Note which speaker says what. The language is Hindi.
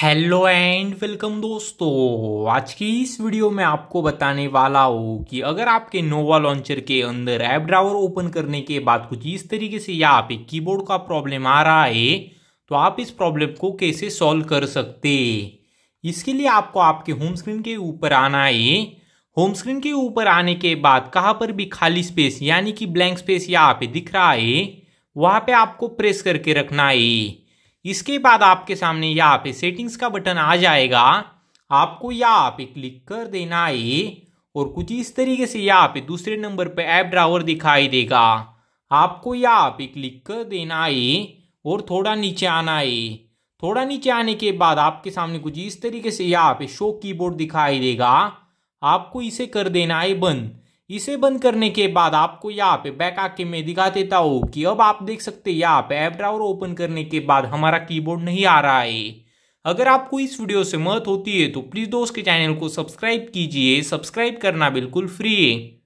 Speaker 1: हेलो एंड वेलकम दोस्तों आज की इस वीडियो में आपको बताने वाला हूँ कि अगर आपके नोवा लॉन्चर के अंदर ऐप ड्राइवर ओपन करने के बाद कुछ इस तरीके से या आप कीबोर्ड का प्रॉब्लम आ रहा है तो आप इस प्रॉब्लम को कैसे सॉल्व कर सकते इसके लिए आपको आपके होम स्क्रीन के ऊपर आना है होम स्क्रीन के ऊपर आने के बाद कहाँ पर भी खाली स्पेस यानी कि ब्लैंक स्पेस यहाँ पे दिख रहा है वहाँ पर आपको प्रेस करके रखना है इसके बाद आपके सामने यहाँ पे सेटिंग्स का बटन आ जाएगा आपको यहाँ पे क्लिक कर देना है और कुछ इस तरीके से यहाँ पे दूसरे नंबर पे ऐप ड्रावर दिखाई देगा आपको यहाँ पे क्लिक कर देना है और थोड़ा नीचे आना है थोड़ा नीचे आने के बाद आपके सामने कुछ इस तरीके से यहाँ पे शो कीबोर्ड दिखाई देगा आपको इसे कर देना है बंद इसे बंद करने के बाद आपको यहाँ पे बैक आके मैं दिखा देता हूँ कि अब आप देख सकते हैं यहाँ पे ऐप ड्रावर ओपन करने के बाद हमारा कीबोर्ड नहीं आ रहा है अगर आपको इस वीडियो से मदद होती है तो प्लीज़ दोस्त के चैनल को सब्सक्राइब कीजिए सब्सक्राइब करना बिल्कुल फ्री है